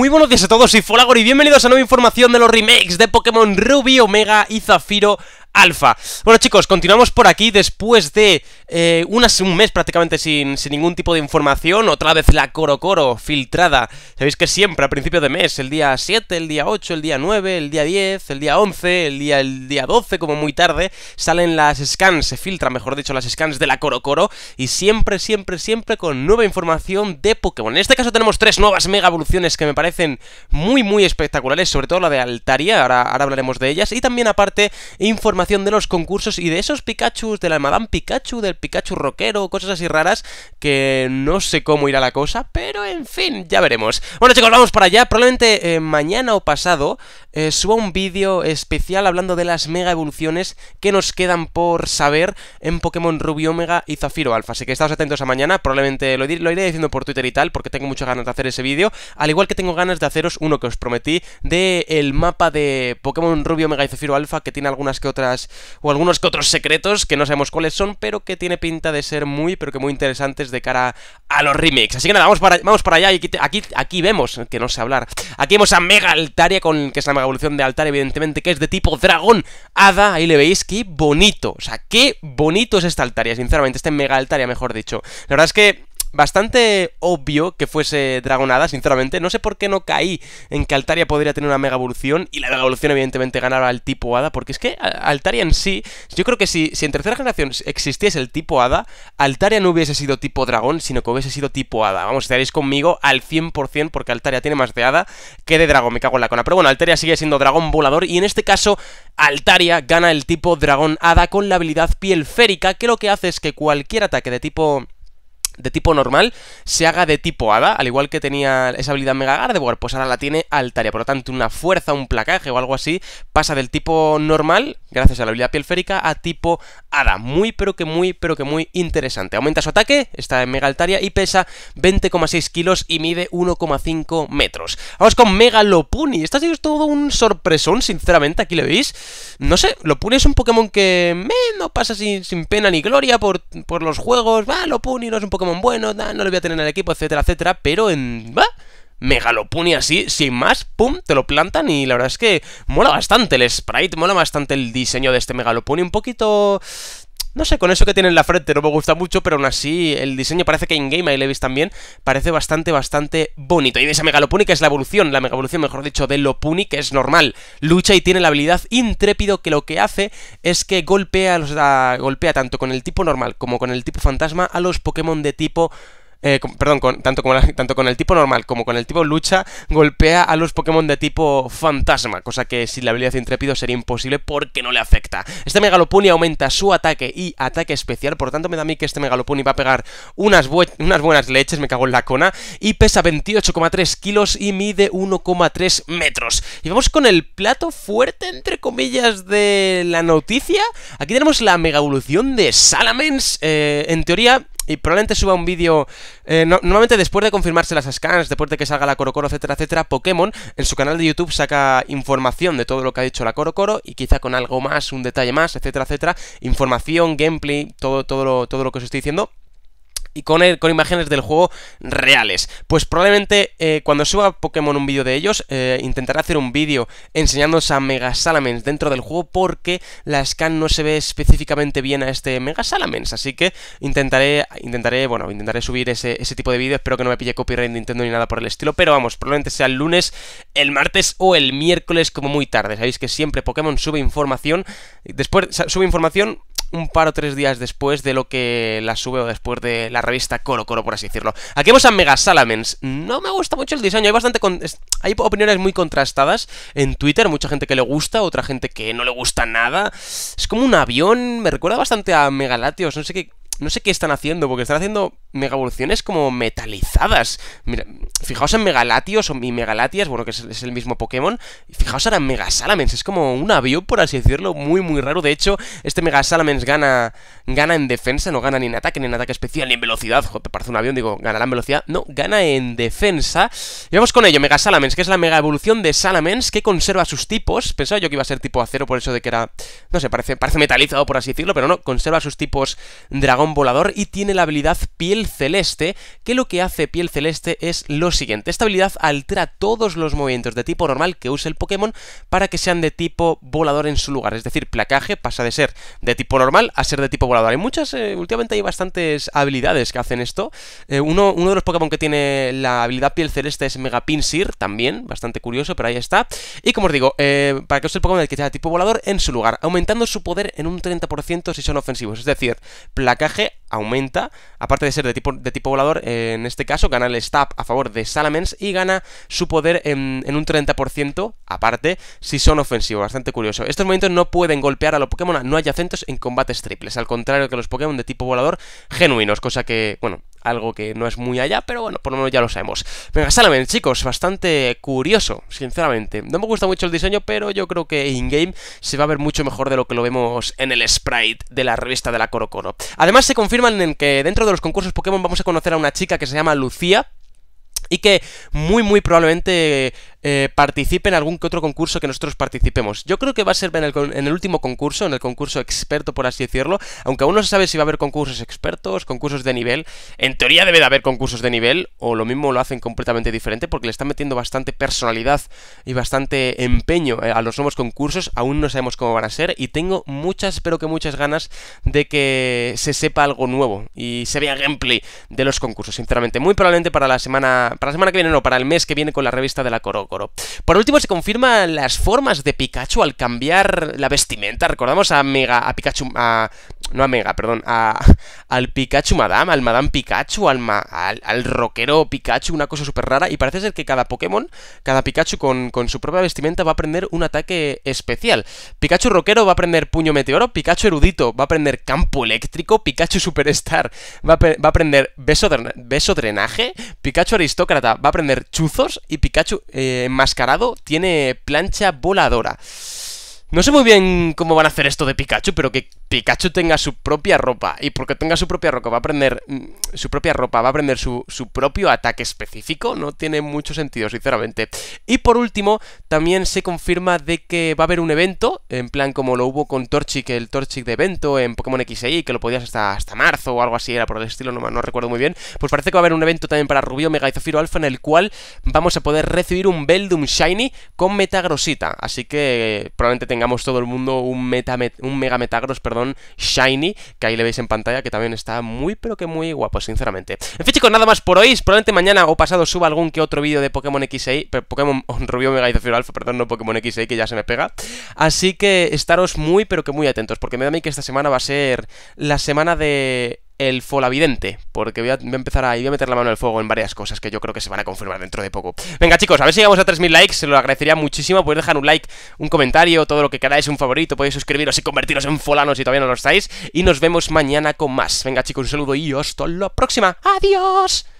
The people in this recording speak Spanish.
Muy buenos días a todos, soy Folagor y bienvenidos a nueva información de los remakes de Pokémon Ruby, Omega y Zafiro Alpha. Bueno chicos, continuamos por aquí después de eh, un mes prácticamente sin, ningún tipo de información, otra vez la Coro Coro filtrada. Sabéis que siempre a principio de mes, el día 7, el día 8, el día 9, el día 10, el día 11, el día, el día 12, como muy tarde, salen las scans, se filtran, mejor dicho, las scans de la Coro Coro, y siempre, siempre, siempre con nueva información de Pokémon. En este caso tenemos tres nuevas mega evoluciones que me parecen muy, muy espectaculares, sobre todo la de Altaria, ahora, ahora hablaremos de ellas, y también aparte información de los concursos y de esos Pikachu, de la Madame Pikachu, del Pikachu rockero, cosas así raras que no sé cómo irá la cosa, pero en fin, ya veremos. Bueno chicos, vamos para allá, probablemente eh, mañana o pasado eh, suba un vídeo especial hablando de las mega evoluciones que nos quedan por saber en Pokémon Ruby Omega y Zafiro Alpha, así que estáos atentos a mañana, probablemente lo, iré diciendo por Twitter y tal, porque tengo muchas ganas de hacer ese vídeo, al igual que tengo ganas de haceros uno que os prometí de el mapa de Pokémon Ruby Omega y Zafiro Alpha que tiene algunas que otras o algunos que otros secretos que no sabemos cuáles son, pero que tiene pinta de ser muy, pero que muy interesantes de cara a los remakes. Así que nada, vamos para, vamos para allá y aquí, aquí vemos, que no sé hablar, aquí vemos a Mega Altaria, con, que es la mega evolución de Altaria, evidentemente, que es de tipo dragón hada, ahí le veis, qué bonito, o sea, qué bonito es esta Altaria, sinceramente, este Mega Altaria, mejor dicho. La verdad es que Bastante obvio que fuese Dragonada, sinceramente. No sé por qué no caí en que Altaria podría tener una mega evolución. Y la mega evolución, evidentemente, ganara al tipo Hada. Porque es que Altaria en sí. Yo creo que si, si en tercera generación existiese el tipo Hada, Altaria no hubiese sido tipo dragón, sino que hubiese sido tipo Hada. Vamos, estaréis conmigo al 100% porque Altaria tiene más de Hada que de dragón. Me cago en la cona. Pero bueno, Altaria sigue siendo dragón volador. Y en este caso, Altaria gana el tipo dragón Hada con la habilidad piel férica. Que lo que hace es que cualquier ataque de tipo de tipo normal se haga de tipo hada, al igual que tenía esa habilidad Mega Gardevoir, pues ahora la tiene Altaria, por lo tanto una fuerza, un placaje o algo así, pasa del tipo normal gracias a la habilidad piel a tipo hada. Muy, pero que muy, pero que muy interesante. Aumenta su ataque, está en Mega Altaria y pesa 20,6 kilos y mide 1,5 metros. Vamos con Mega Lopuni. esto ha sido todo un sorpresón, sinceramente, aquí lo veis. No sé, Lopuni es un Pokémon que me, no pasa sin, pena ni gloria por, por los juegos. Va, Lopuni no es un Pokémon bueno, no lo voy a tener en el equipo, etcétera, etcétera, pero en... va. Megalopuni así, sin más, pum, te lo plantan y la verdad es que mola bastante el sprite, mola bastante el diseño de este Megalopuni, un poquito... No sé, con eso que tiene en la frente no me gusta mucho, pero aún así el diseño parece que en game ahí le veis también, parece bastante, bastante bonito. Y de esa Megalopuni, que es la evolución, la mega evolución, mejor dicho, de Lopuni, que es normal. Lucha y tiene la habilidad intrépido que lo que hace es que golpea, los, golpea tanto con el tipo normal como con el tipo fantasma a los Pokémon de tipo eh, perdón, con, tanto, con el tipo normal como con el tipo lucha, golpea a los Pokémon de tipo fantasma, cosa que sin la habilidad de intrépido sería imposible porque no le afecta. Este Megalopuni aumenta su ataque y ataque especial, por lo tanto me da a mí que este Megalopuni va a pegar unas, unas buenas leches, me cago en la cona, y pesa 28,3 kilos y mide 1,3 metros. Y vamos con el plato fuerte, entre comillas, de la noticia. Aquí tenemos la mega evolución de Salamence. Eh, en teoría, y probablemente suba un vídeo. Eh, normalmente después de confirmarse las scans, después de que salga la Coro Coro, etcétera, etcétera, Pokémon en su canal de YouTube saca información de todo lo que ha dicho la Coro Coro y quizá con algo más, un detalle más, etcétera, etcétera. Información, gameplay, todo, todo, todo lo que os estoy diciendo y con, con, imágenes del juego reales. Pues probablemente eh, cuando suba Pokémon un vídeo de ellos, eh, intentaré hacer un vídeo enseñándose a Mega Salamence dentro del juego porque la scan no se ve específicamente bien a este Mega Salamence, así que intentaré, intentaré, bueno, intentaré subir ese, tipo de vídeo, espero que no me pille copyright Nintendo ni nada por el estilo, pero vamos, probablemente sea el lunes, el martes o el miércoles como muy tarde, sabéis que siempre Pokémon sube información, después sube información un par o tres días después de lo que la sube o después de la revista Coro Coro, por así decirlo. Aquí vamos a Mega Salamence. No me gusta mucho el diseño, hay bastante... Hay opiniones muy contrastadas en Twitter, mucha gente que le gusta, otra gente que no le gusta nada. Es como un avión, me recuerda bastante a Megalatios, no sé qué, no sé qué están haciendo, porque están haciendo mega evoluciones como metalizadas. Mira, fijaos en Megalatios o Megalatias, bueno, que es, el mismo Pokémon. Fijaos ahora en Mega Salamence, es como un avión, por así decirlo, muy, muy raro. De hecho, este Mega Salamence gana, gana en defensa, no gana ni en ataque, ni en ataque especial, ni en velocidad. Joder, parece un avión, digo, ganará en velocidad. No, gana en defensa. Y vamos con ello, Mega Salamence, que es la mega evolución de Salamence, que conserva sus tipos. Pensaba yo que iba a ser tipo acero, por eso de que era, no sé, parece, parece metalizado, por así decirlo, pero no, conserva sus tipos dragón volador y tiene la habilidad piel Celeste, que lo que hace Piel Celeste es lo siguiente. Esta habilidad altera todos los movimientos de tipo normal que use el Pokémon para que sean de tipo volador en su lugar. Es decir, placaje pasa de ser de tipo normal a ser de tipo volador. Hay muchas, eh, últimamente hay bastantes habilidades que hacen esto. Eh, uno, uno de los Pokémon que tiene la habilidad Piel Celeste es Mega Pinsir, también, bastante curioso, pero ahí está. Y como os digo, eh, para que use el Pokémon que sea de tipo volador en su lugar, aumentando su poder en un 30% si son ofensivos. Es decir, placaje aumenta. Aparte de ser de tipo, de tipo volador, eh, en este caso gana el stab a favor de Salamence y gana su poder en, un 30%, aparte, si son ofensivos. Bastante curioso. Estos momentos no pueden golpear a los Pokémon no hay acentos en combates triples, al contrario que los Pokémon de tipo volador genuinos, cosa que, bueno, algo que no es muy allá, pero bueno, por lo menos ya lo sabemos. Venga, Salamence chicos, bastante curioso, sinceramente. No me gusta mucho el diseño, pero yo creo que in-game se va a ver mucho mejor de lo que lo vemos en el sprite de la revista de la Coro Coro. Además, se confirma en que dentro de los concursos Pokémon vamos a conocer a una chica que se llama Lucía, y que muy muy probablemente eh, participe en algún que otro concurso que nosotros participemos. Yo creo que va a ser en el, último concurso, en el concurso experto, por así decirlo, aunque aún no se sabe si va a haber concursos expertos, concursos de nivel. En teoría debe de haber concursos de nivel, o lo mismo lo hacen completamente diferente, porque le están metiendo bastante personalidad y bastante empeño eh, a los nuevos concursos. Aún no sabemos cómo van a ser, y tengo muchas, espero que muchas ganas de que se sepa algo nuevo y se vea gameplay de los concursos, sinceramente. Muy probablemente para la semana, para la semana que viene, no, para el mes que viene con la revista de la Coro por último, se confirman las formas de Pikachu al cambiar la vestimenta. Recordamos a Mega, a Pikachu, a no a Mega, perdón, al Pikachu Madame, al Madame Pikachu, al, al, rockero Pikachu, una cosa súper rara. Y parece ser que cada Pokémon, cada Pikachu con, su propia vestimenta va a aprender un ataque especial. Pikachu rockero va a aprender puño meteoro, Pikachu erudito va a aprender campo eléctrico, Pikachu superstar va a, va aprender beso, drenaje, Pikachu aristócrata va a aprender chuzos y Pikachu eh, enmascarado tiene plancha voladora. No sé muy bien cómo van a hacer esto de Pikachu, pero que Pikachu tenga su propia ropa y porque tenga su propia ropa va a aprender mm, su propia ropa va a aprender su, propio ataque específico no tiene mucho sentido sinceramente y por último también se confirma de que va a haber un evento en plan como lo hubo con Torchic el Torchic de evento en Pokémon y que lo podías hasta, hasta marzo o algo así era por el estilo no, no recuerdo muy bien pues parece que va a haber un evento también para Rubio Mega y Alpha en el cual vamos a poder recibir un Beldum Shiny con Metagrosita así que probablemente tengamos todo el mundo un, meta, un Mega Metagross, perdón Shiny, que ahí le veis en pantalla, que también está muy, pero que muy guapo, sinceramente. En fin, chicos, nada más por hoy. Probablemente mañana o pasado suba algún que otro vídeo de Pokémon XI, Pokémon oh, Rubio Mega y Zafiro Alpha, perdón, no Pokémon Y, que ya se me pega. Así que estaros muy, pero que muy atentos, porque me da a mí que esta semana va a ser la semana de el Folavidente, porque voy a, empezar a, a meter la mano al el fuego en varias cosas que yo creo que se van a confirmar dentro de poco. Venga chicos, a ver si llegamos a 3.000 likes, se lo agradecería muchísimo, podéis dejar un like, un comentario, todo lo que queráis, un favorito, podéis suscribiros y convertiros en folanos si todavía no lo estáis, y nos vemos mañana con más. Venga chicos, un saludo y hasta la próxima. ¡Adiós!